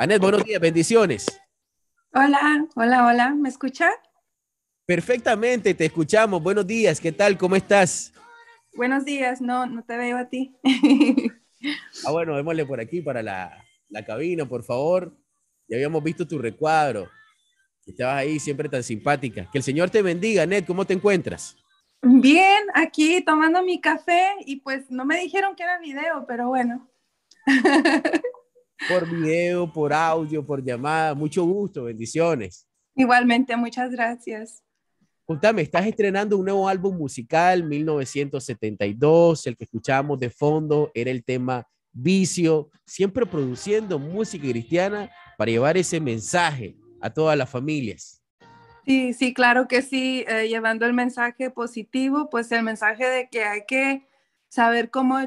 Anet, buenos días, bendiciones. Hola, hola, hola, ¿me escucha? Perfectamente, te escuchamos. Buenos días, ¿qué tal? ¿Cómo estás? Buenos días, no, no te veo a ti. ah, bueno, démosle por aquí para la, cabina, por favor. Ya habíamos visto tu recuadro. Estabas ahí siempre tan simpática. Que el Señor te bendiga, Anet, ¿Cómo te encuentras? Bien, aquí tomando mi café y pues no me dijeron que era video, pero bueno. por video, por audio, por llamada. Mucho gusto, bendiciones. Igualmente, muchas gracias. Contame, estás estrenando un nuevo álbum musical, 1972, el que escuchábamos de fondo era el tema Vicio, siempre produciendo música cristiana para llevar ese mensaje a todas las familias. Sí, sí, claro que sí, eh, llevando el mensaje positivo, pues el mensaje de que hay que saber cómo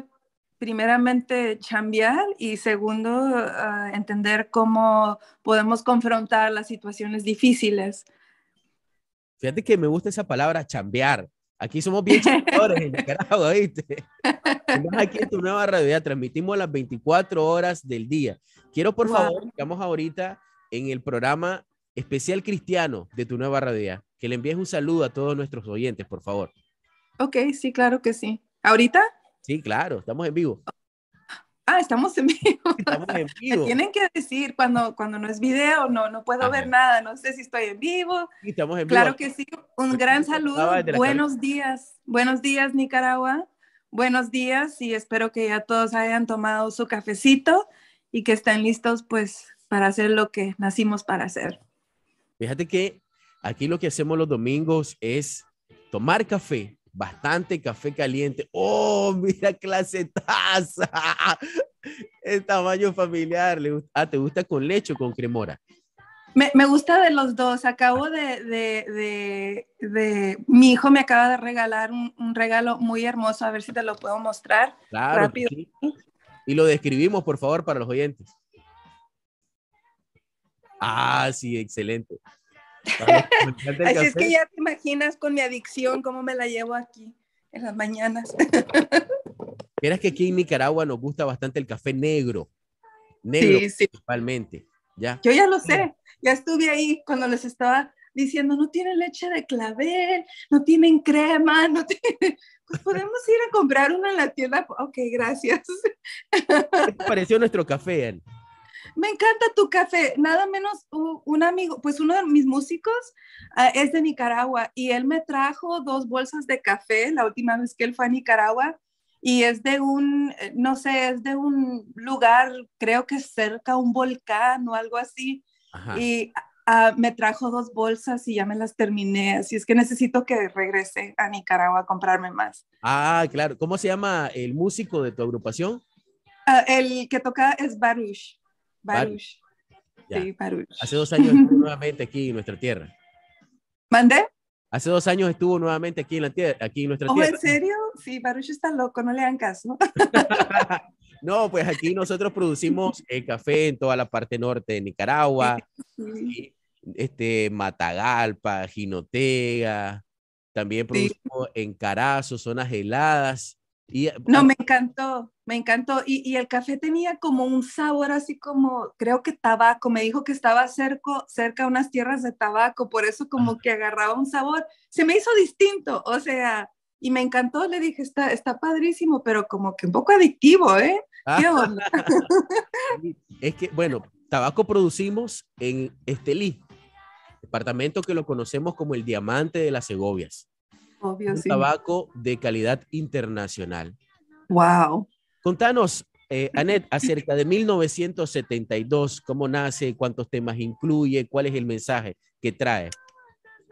primeramente, chambear y segundo, ah, entender cómo podemos confrontar las situaciones difíciles. Fíjate que me gusta esa palabra, chambear. Aquí somos bien chambeadores en Nicaragua, ¿viste? aquí en tu nueva realidad transmitimos las 24 horas del día. Quiero, por favor, que vamos ahorita en el programa especial cristiano de tu nueva realidad. Que le envíes un saludo a todos nuestros oyentes, por favor. Ok, sí, claro que sí. ¿Ahorita? Sí, claro, estamos en vivo. Ah, estamos en vivo. Estamos en vivo. tienen que decir cuando, cuando no es video, no, no puedo ver nada, no sé si estoy en vivo. estamos en claro que sí, un gran saludo. Buenos días, buenos días Nicaragua, buenos días y espero que ya todos hayan tomado su cafecito y que estén listos pues para hacer lo que nacimos para hacer. Fíjate que aquí lo que hacemos los domingos es tomar café bastante café caliente. ¡Oh, mira clase taza! El tamaño familiar. Ah, ¿te gusta con leche o con cremora? Me, gusta de los dos. Acabo de, Mi hijo me acaba de regalar un, regalo muy hermoso. A ver si te lo puedo mostrar rápido. Y lo describimos, por favor, para los oyentes. Ah, sí, excelente. Así es que ya te imaginas con mi adicción cómo me la llevo aquí en las mañanas. Verás que aquí en Nicaragua nos gusta bastante el café negro. Negro principalmente. ¿ya? Yo ya lo sé. Ya estuve ahí cuando les estaba diciendo, no tiene leche de clavel, no tienen crema, no Pues podemos ir a comprar una en la tienda. Ok, gracias. ¿Qué te pareció nuestro café, Anne? me encanta tu café. Nada menos un, amigo, pues uno de mis músicos ah, es de Nicaragua y él me trajo dos bolsas de café la última vez que él fue a Nicaragua y es de un, eh, no sé, es de un lugar, creo que cerca, un volcán o algo así. Y ah, me trajo dos bolsas y ya me las terminé, así es que necesito que regrese a Nicaragua a comprarme más. Ah, claro. ¿Cómo se llama el músico de tu agrupación? Ah, el que toca es Baruch. Baruch. Sí, Baruch. Hace dos años estuvo nuevamente aquí en nuestra tierra. ¿Mandé? Hace dos años estuvo nuevamente aquí en, la tierra, aquí en nuestra ¿Oh, tierra. ¿En serio? Sí, Baruch está loco, no le hagan caso. no, pues aquí nosotros producimos el café en toda la parte norte de Nicaragua, este, Matagalpa, Jinotega, también producimos en Carazo, zonas heladas. Eh, no, me encantó, me encantó. Y, el café tenía como un sabor así como, creo que tabaco, me dijo que estaba cerco, cerca a unas tierras de tabaco, por eso como ah. que agarraba un sabor, se me hizo distinto, o sea, y me encantó, le dije, está, está padrísimo, pero como que un poco adictivo, ¿eh? Ah. ¿Qué onda? es que, bueno, tabaco producimos en Estelí, departamento que lo conocemos como el diamante de las Segovias tabaco de calidad internacional. Wow. Contanos, eh, Anet, acerca de 1972, cómo nace, cuántos temas incluye, cuál es el mensaje que trae.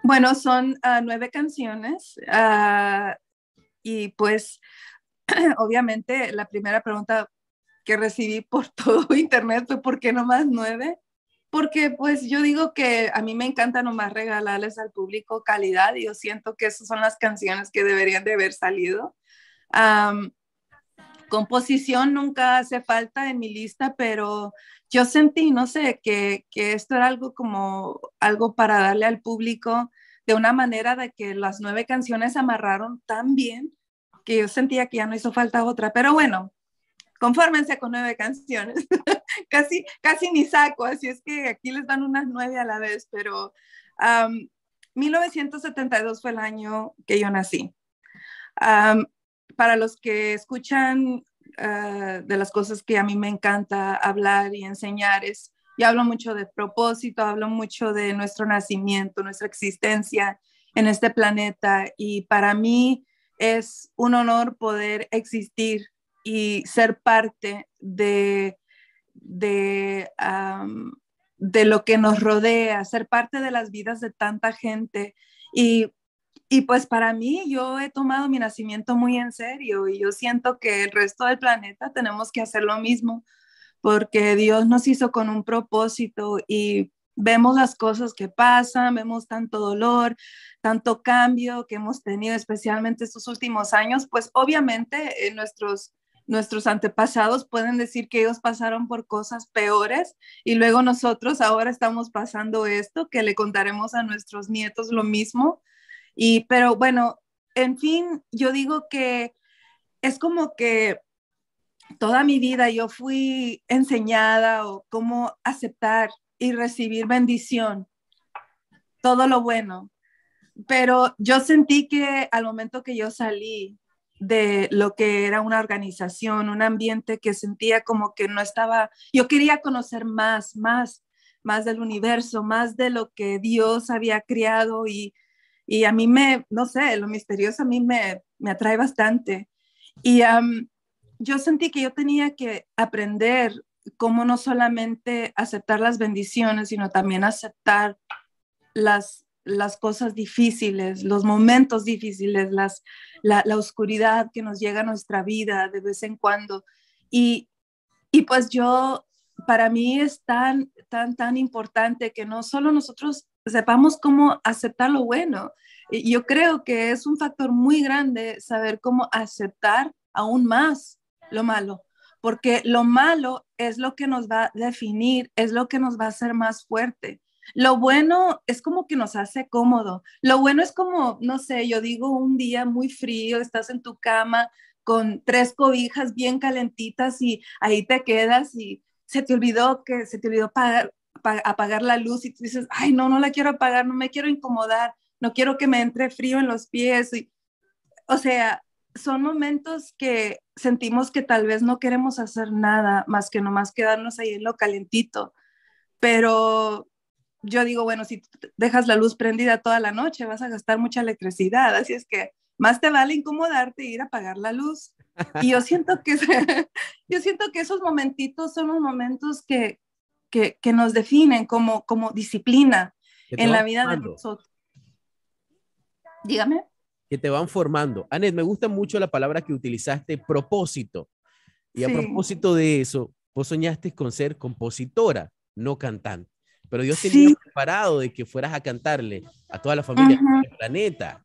Bueno, son ah, nueve canciones ah, y pues obviamente la primera pregunta que recibí por todo internet fue ¿por qué nomás nueve? porque pues yo digo que a mí me encanta nomás regalarles al público calidad y yo siento que esas son las canciones que deberían de haber salido. composición nunca hace falta en mi lista, pero yo sentí, no sé, que, que, esto era algo como algo para darle al público de una manera de que las nueve canciones amarraron tan bien que yo sentía que ya no hizo falta otra. Pero bueno, confórmense con nueve canciones. casi, ni saco, así es que aquí les dan unas nueve a la vez, pero 1972 fue el año que yo nací. para los que escuchan ah, de las cosas que a mí me encanta hablar y enseñar es, yo hablo mucho de propósito, hablo mucho de nuestro nacimiento, nuestra existencia en este planeta y para mí es un honor poder existir y ser parte de de, lo que nos rodea, ser parte de las vidas de tanta gente. Y, pues para mí yo he tomado mi nacimiento muy en serio y yo siento que el resto del planeta tenemos que hacer lo mismo porque Dios nos hizo con un propósito y vemos las cosas que pasan, vemos tanto dolor, tanto cambio que hemos tenido, especialmente estos últimos años, pues obviamente en eh, nuestros nuestros antepasados pueden decir que ellos pasaron por cosas peores y luego nosotros ahora estamos pasando esto, que le contaremos a nuestros nietos lo mismo. Y, pero bueno, en fin, yo digo que es como que toda mi vida yo fui enseñada o cómo aceptar y recibir bendición, todo lo bueno. Pero yo sentí que al momento que yo salí de lo que era una organización, un ambiente que sentía como que no estaba, yo quería conocer más, más, más del universo, más de lo que Dios había creado y, a mí me, no sé, lo misterioso a mí me, me atrae bastante. Y yo sentí que yo tenía que aprender cómo no solamente aceptar las bendiciones, sino también aceptar las las cosas difíciles, los momentos difíciles, las, la, oscuridad que nos llega a nuestra vida de vez en cuando. Y, y pues yo, para mí es tan, tan, tan importante que no solo nosotros sepamos cómo aceptar lo bueno. Yo creo que es un factor muy grande saber cómo aceptar aún más lo malo, porque lo malo es lo que nos va a definir, es lo que nos va a hacer más fuerte. Lo bueno es como que nos hace cómodo. Lo bueno es como, no sé, yo digo un día muy frío, estás en tu cama con tres cobijas bien calentitas y ahí te quedas y se te olvidó que se te olvidó pagar, apagar la luz y tú dices, ay, no, no la quiero apagar, no me quiero incomodar, no quiero que me entre frío en los pies. o sea, son momentos que sentimos que tal vez no queremos hacer nada más que nomás quedarnos ahí en lo calentito, pero yo digo, bueno, si dejas la luz prendida toda la noche, vas a gastar mucha electricidad, así es que más te vale incomodarte e ir a apagar la luz. Y yo siento que, yo siento que esos momentitos son los momentos que, nos definen como, como disciplina en la vida de nosotros. Dígame. Que te van formando. Anet, me gusta mucho la palabra que utilizaste, propósito. Y a propósito de eso, vos soñaste con ser compositora, no cantante. Pero yo sí. preparado de que fueras a cantarle a toda la familia del planeta.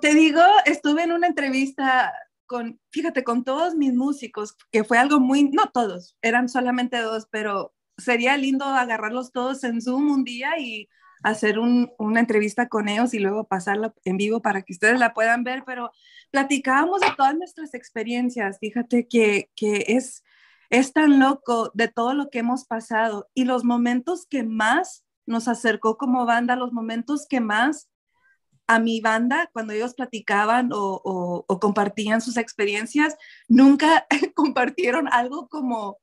Te digo, estuve en una entrevista con, fíjate, con todos mis músicos, que fue algo muy, no todos, eran solamente dos, pero sería lindo agarrarlos todos en Zoom un día y hacer una entrevista con ellos y luego pasarla en vivo para que ustedes la puedan ver, pero platicábamos de todas nuestras experiencias. Fíjate que, que es, es tan loco de todo lo que hemos pasado y los momentos que más nos acercó como banda, los momentos que más a mi banda, cuando ellos platicaban o, compartían sus experiencias, nunca compartieron algo como,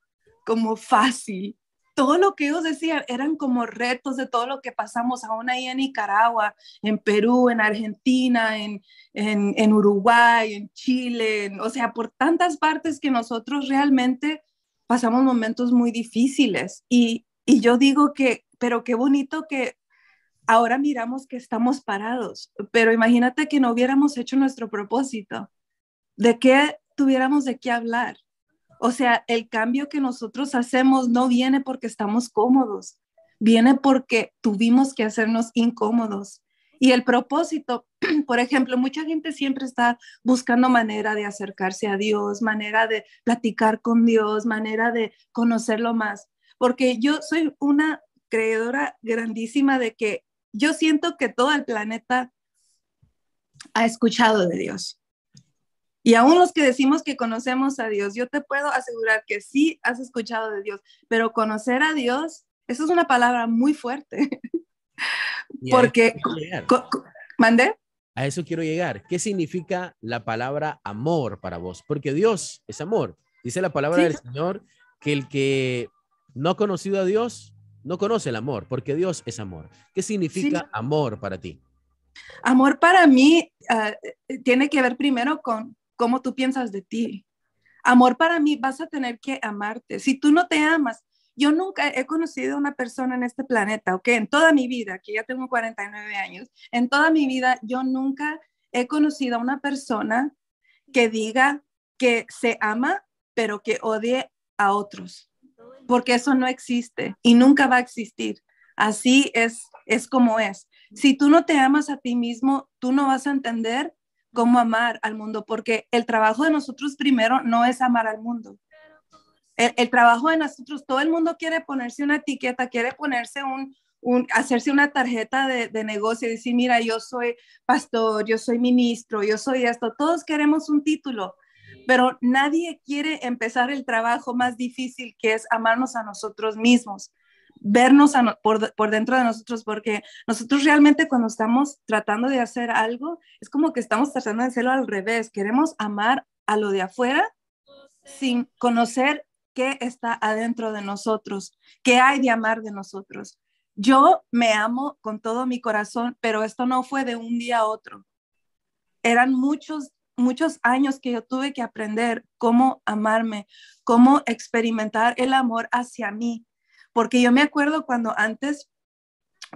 como fácil. Todo lo que ellos decían eran como retos de todo lo que pasamos aún ahí en Nicaragua, en Perú, en Argentina, en, Uruguay, en Chile, o sea, por tantas partes que nosotros realmente pasamos momentos muy difíciles y, yo digo que, pero qué bonito que ahora miramos que estamos parados, pero imagínate que no hubiéramos hecho nuestro propósito, de qué tuviéramos de qué hablar. O sea, el cambio que nosotros hacemos no viene porque estamos cómodos, viene porque tuvimos que hacernos incómodos y el propósito. Por ejemplo, mucha gente siempre está buscando manera de acercarse a Dios, manera de platicar con Dios, manera de conocerlo más, porque yo soy una creedora grandísima de que yo siento que todo el planeta ha escuchado de Dios. Y aún los que decimos que conocemos a Dios, yo te puedo asegurar que sí has escuchado de Dios, pero conocer a Dios, eso es una palabra muy fuerte. porque... ¿Mandé? A eso quiero llegar. ¿Qué significa la palabra amor para vos? Porque Dios es amor. Dice la palabra del Señor que el que no ha conocido a Dios no conoce el amor, porque Dios es amor. ¿Qué significa amor para ti? Amor para mí ah, eh, tiene que ver primero con cómo tú piensas de ti. Amor para mí vas a tener que amarte. Si tú no te amas, yo nunca he conocido a una persona en este planeta, ¿ok? En toda mi vida, que ya tengo 49 años, en toda mi vida yo nunca he conocido a una persona que diga que se ama, pero que odie a otros, porque eso no existe y nunca va a existir. Así es, es como es. Si tú no te amas a ti mismo, tú no vas a entender cómo amar al mundo, porque el trabajo de nosotros primero no es amar al mundo el, trabajo de nosotros, todo el mundo quiere ponerse una etiqueta, quiere ponerse un, hacerse una tarjeta de, de negocio y decir, mira, yo soy pastor, yo soy ministro, yo soy esto, todos queremos un título, pero nadie quiere empezar el trabajo más difícil que es amarnos a nosotros mismos vernos por, por, dentro de nosotros, porque nosotros realmente cuando estamos tratando de hacer algo, es como que estamos tratando de hacerlo al revés. Queremos amar a lo de afuera sin conocer qué está adentro de nosotros, qué hay de amar de nosotros. Yo me amo con todo mi corazón, pero esto no fue de un día a otro. Eran muchos, muchos años que yo tuve que aprender cómo amarme, cómo experimentar el amor hacia mí. Porque yo me acuerdo cuando antes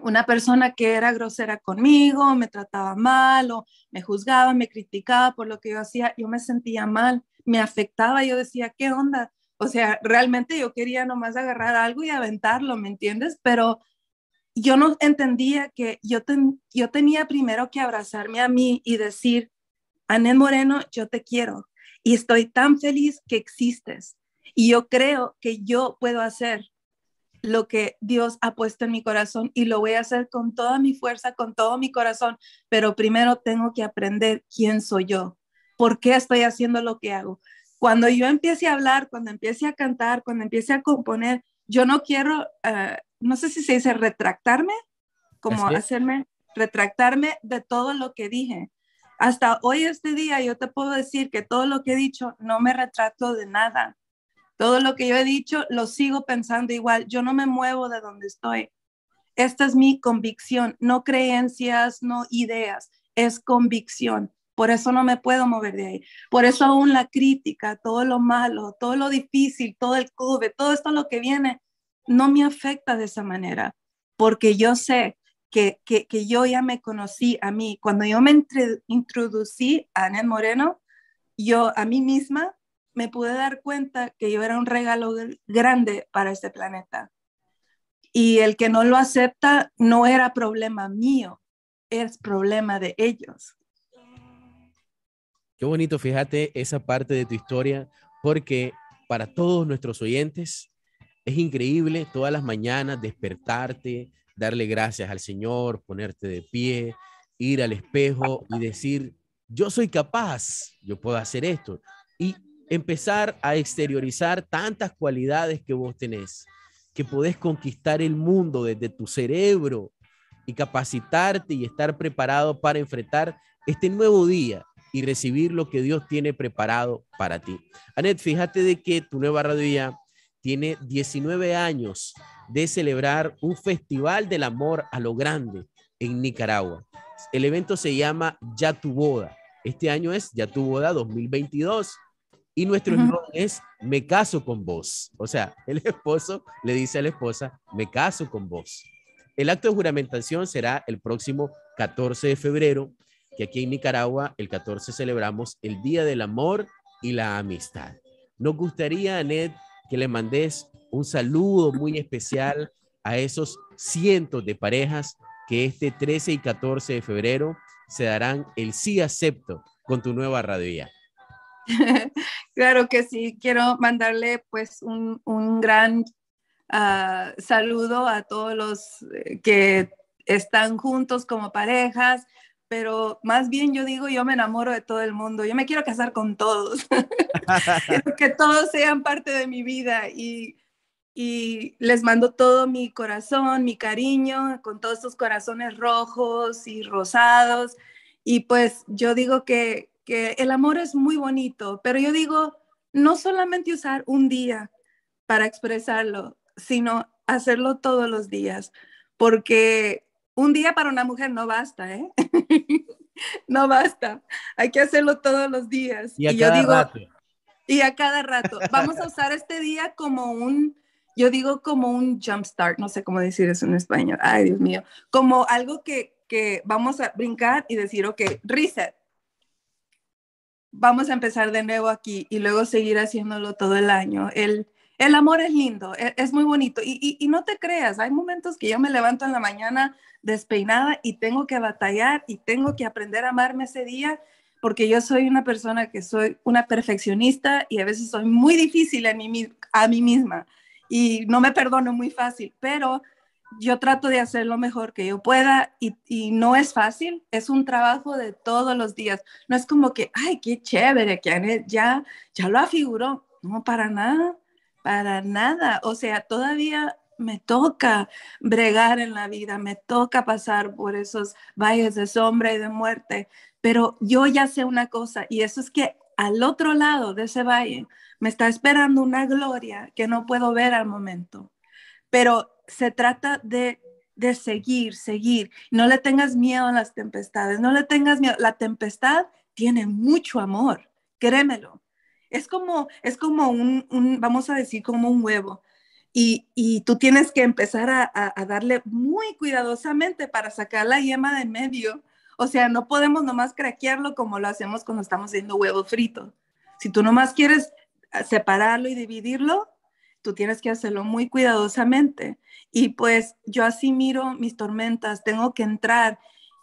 una persona que era grosera conmigo, me trataba mal o me juzgaba, me criticaba por lo que yo hacía, yo me sentía mal, me afectaba, yo decía, ¿qué onda? O sea, realmente yo quería nomás agarrar algo y aventarlo, ¿me entiendes? Pero yo no entendía que yo, yo tenía primero que abrazarme a mí y decir, Anel Moreno, yo te quiero y estoy tan feliz que existes. Y yo creo que yo puedo hacer lo que Dios ha puesto en mi corazón y lo voy a hacer con toda mi fuerza, con todo mi corazón, pero primero tengo que aprender quién soy yo, por qué estoy haciendo lo que hago, cuando yo empiece a hablar, cuando empiece a cantar, cuando empiece a componer, yo no quiero, eh, no sé si se dice retractarme, como hacerme, retractarme de todo lo que dije. Hasta hoy, este día, yo te puedo decir que todo lo que he dicho, no me retracto de nada. Todo lo que yo he dicho, lo sigo pensando igual. Yo no me muevo de donde estoy. Esta es mi convicción, no creencias, no ideas, es convicción por eso no me puedo mover de ahí. Por eso aún la crítica, todo lo malo, todo lo difícil, todo el COVID, todo esto lo que viene, no me afecta de esa manera, porque yo sé que, que, yo ya me conocí a mí. Cuando yo me introducí a Anel Moreno, yo a mí misma me pude dar cuenta que yo era un regalo grande para este planeta. Y el que no lo acepta no era problema mío, es problema de ellos. Qué bonito, fíjate esa parte de tu historia, porque para todos nuestros oyentes es increíble todas las mañanas despertarte, darle gracias al Señor, ponerte de pie, ir al espejo y decir, yo soy capaz, yo puedo hacer esto. Y empezar a exteriorizar tantas cualidades que vos tenés, que podés conquistar el mundo desde tu cerebro y capacitarte y estar preparado para enfrentar este nuevo día, y recibir lo que Dios tiene preparado para ti. Anet, fíjate de que tu nueva radio tiene 19 años de celebrar un festival del amor a lo grande en Nicaragua. El evento se llama Ya tu boda. Este año es Ya tu boda 2022 y nuestro es Me caso con vos. O sea, el esposo le dice a la esposa Me caso con vos. El acto de juramentación será el próximo 14 de febrero que aquí en Nicaragua el 14 celebramos el Día del Amor y la Amistad. Nos gustaría, Anet, que le mandes un saludo muy especial a esos cientos de parejas que este 13 y 14 de febrero se darán el sí acepto con tu nueva radio Claro que sí, quiero mandarle pues un, gran ah, saludo a todos los eh, que están juntos como parejas, pero más bien yo digo, yo me enamoro de todo el mundo, yo me quiero casar con todos, que todos sean parte de mi vida y, y, les mando todo mi corazón, mi cariño, con todos esos corazones rojos y rosados. Y pues yo digo que, que el amor es muy bonito, pero yo digo, no solamente usar un día para expresarlo, sino hacerlo todos los días, porque un día para una mujer no basta, ¿eh? no basta. Hay que hacerlo todos los días. Y, a cada yo digo, rato. y a cada rato. Vamos a usar este día como un, yo digo como un jump start, no sé cómo decir eso en español. Ay, Dios mío. Como algo que, vamos a brincar y decir, ok, reset. Vamos a empezar de nuevo aquí y luego seguir haciéndolo todo el año. El, el amor es lindo, e, es, muy bonito. y no te creas, hay momentos que yo me levanto en la mañana despeinada y tengo que batallar y tengo que aprender a amarme ese día porque yo soy una persona que soy una perfeccionista y a veces soy muy difícil a mí, misma y no me perdono muy fácil, pero yo trato de hacer lo mejor que yo pueda y, no es fácil, es un trabajo de todos los días. No es como que, ay, qué chévere, que ya, ya lo afiguró. No, para nada, para nada. O sea, todavía me toca bregar en la vida, me toca pasar por esos valles de sombra y de muerte, pero yo ya sé una cosa y eso es que al otro lado de ese valle me está esperando una gloria que no puedo ver al momento, pero se trata de de seguir, seguir. No le tengas miedo a las tempestades, no le tengas miedo. La tempestad tiene mucho amor, créemelo. Es como, es como un, un, vamos a decir, como un huevo. Y, tú tienes que empezar a, darle muy cuidadosamente para sacar la yema de medio. O sea, no podemos nomás craquearlo como lo hacemos cuando estamos haciendo huevo frito. Si tú nomás quieres ah, separarlo y dividirlo, tú tienes que hacerlo muy cuidadosamente. Y pues yo así miro mis tormentas, tengo que entrar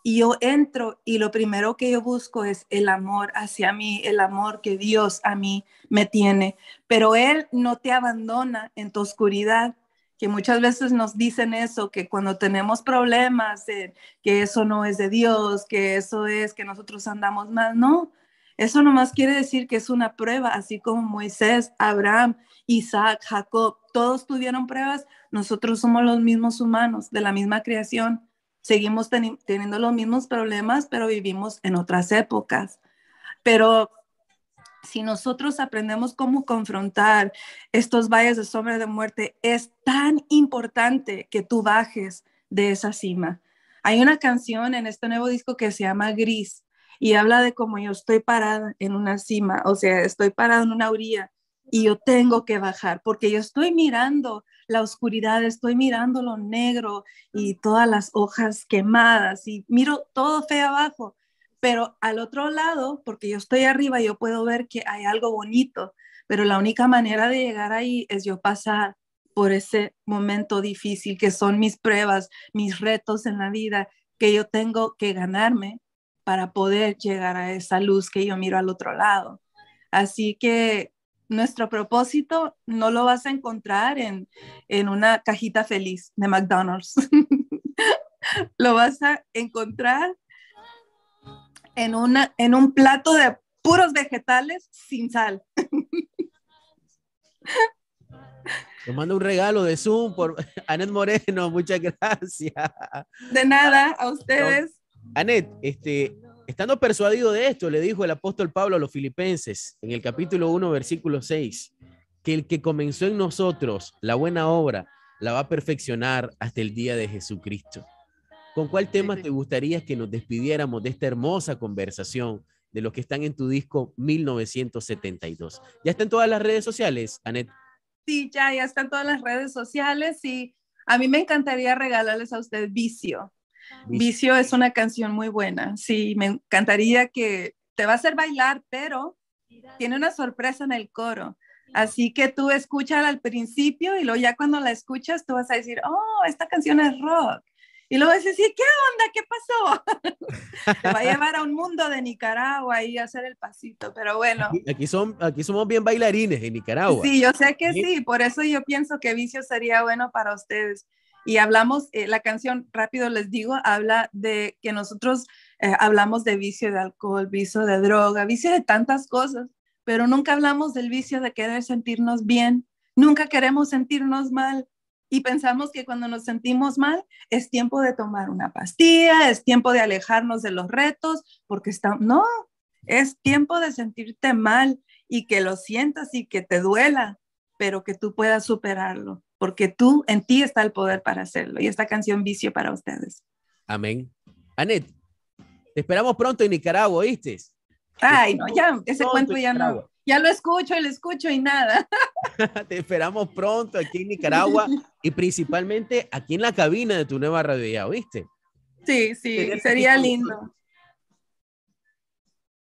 y yo entro y lo primero que yo busco es el amor hacia mí, el amor que Dios a mí me tiene. Pero Él no te abandona en tu oscuridad, que muchas veces nos dicen eso, que cuando tenemos problemas, que eso no es de Dios, que eso es que nosotros andamos mal. No, eso nomás quiere decir que es una prueba, así como Moisés, Abraham, Isaac, Jacob, todos tuvieron pruebas, nosotros somos los mismos humanos, de la misma creación seguimos teniendo los mismos problemas, pero vivimos en otras épocas. Pero si nosotros aprendemos cómo confrontar estos valles de sombra de muerte, es tan importante que tú bajes de esa cima. Hay una canción en este nuevo disco que se llama Gris y habla de cómo yo estoy parada en una cima, o sea, estoy parada en una orilla y yo tengo que bajar porque yo estoy mirando la oscuridad, estoy mirando lo negro y todas las hojas quemadas y miro todo feo abajo, pero al otro lado, porque yo estoy arriba, yo puedo ver que hay algo bonito, pero la única manera de llegar ahí es yo pasar por ese momento difícil que son mis pruebas, mis retos en la vida que yo tengo que ganarme para poder llegar a esa luz que yo miro al otro lado. Así que nuestro propósito no lo vas a encontrar en, una cajita feliz de McDonald's. lo vas a encontrar en, una, en un plato de puros vegetales sin sal. Te mando un regalo de Zoom por Anet Moreno, muchas gracias. De nada, a ustedes. Anet, este, Estando persuadido de esto, le dijo el apóstol Pablo a los filipenses en el capítulo 1, versículo 6, que el que comenzó en nosotros la buena obra la va a perfeccionar hasta el día de Jesucristo. ¿Con cuál tema te gustaría que nos despidiéramos de esta hermosa conversación de los que están en tu disco 1972? ¿Ya está en todas las redes sociales, Anet? Sí, ya, ya está en todas las redes sociales y a mí me encantaría regalarles a usted Vicio Vicio es una canción muy buena. Sí, me encantaría que te va a hacer bailar, pero tiene una sorpresa en el coro. Así que tú escúchala al principio y luego ya cuando la escuchas tú vas a decir, oh, esta canción es rock. Y luego vas a decir, ¿qué onda? ¿Qué pasó? Te va a llevar a un mundo de Nicaragua y hacer el pasito, pero bueno. Aquí, son, aquí somos bien bailarines en Nicaragua. Sí, yo sé que sí, por eso yo pienso que Vicio sería bueno para ustedes. Y hablamos, eh, la canción, rápido les digo, habla de que nosotros eh, hablamos de vicio de alcohol, vicio de droga, vicio de tantas cosas, pero nunca hablamos del vicio de querer sentirnos bien, nunca queremos sentirnos mal. Y pensamos que cuando nos sentimos mal es tiempo de tomar una pastilla, es tiempo de alejarnos de los retos, porque está, no, es tiempo de sentirte mal y que lo sientas y que te duela, pero que tú puedas superarlo porque tú, en ti está el poder para hacerlo. Y esta canción vicio para ustedes. Amén. Anet, te esperamos pronto en Nicaragua, ¿viste? Ay, no, ya, ese cuento ya no. Ya lo escucho y lo escucho y nada. te esperamos pronto aquí en Nicaragua y principalmente aquí en la cabina de tu nueva radio, ¿ya Sí, sí, sería lindo.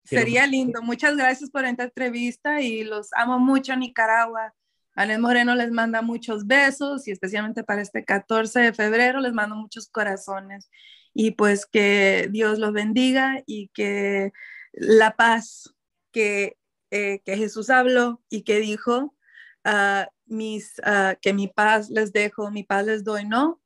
Sería lindo. Muchas gracias por esta entrevista y los amo mucho Nicaragua. Anel Moreno les manda muchos besos y especialmente para este 14 de febrero les mando muchos corazones y pues que Dios los bendiga y que la paz que, eh, que Jesús habló y que dijo, ah, mis, ah, que mi paz les dejo, mi paz les doy, no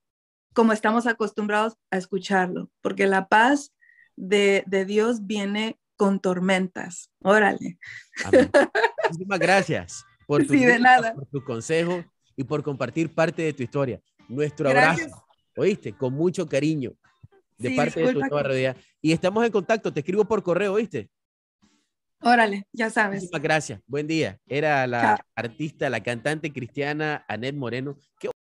como estamos acostumbrados a escucharlo, porque la paz de, de Dios viene con tormentas. Órale. Muchísimas gracias por tus consejos tu consejo y por compartir parte de tu historia. Nuestro abrazo, ¿oíste? Con mucho cariño de parte de tu nueva realidad. Y estamos en contacto, te escribo por correo, ¿oíste? Órale, ya sabes. Muchísimas gracias. Buen día. Era la artista, la cantante cristiana Anet Moreno. Qué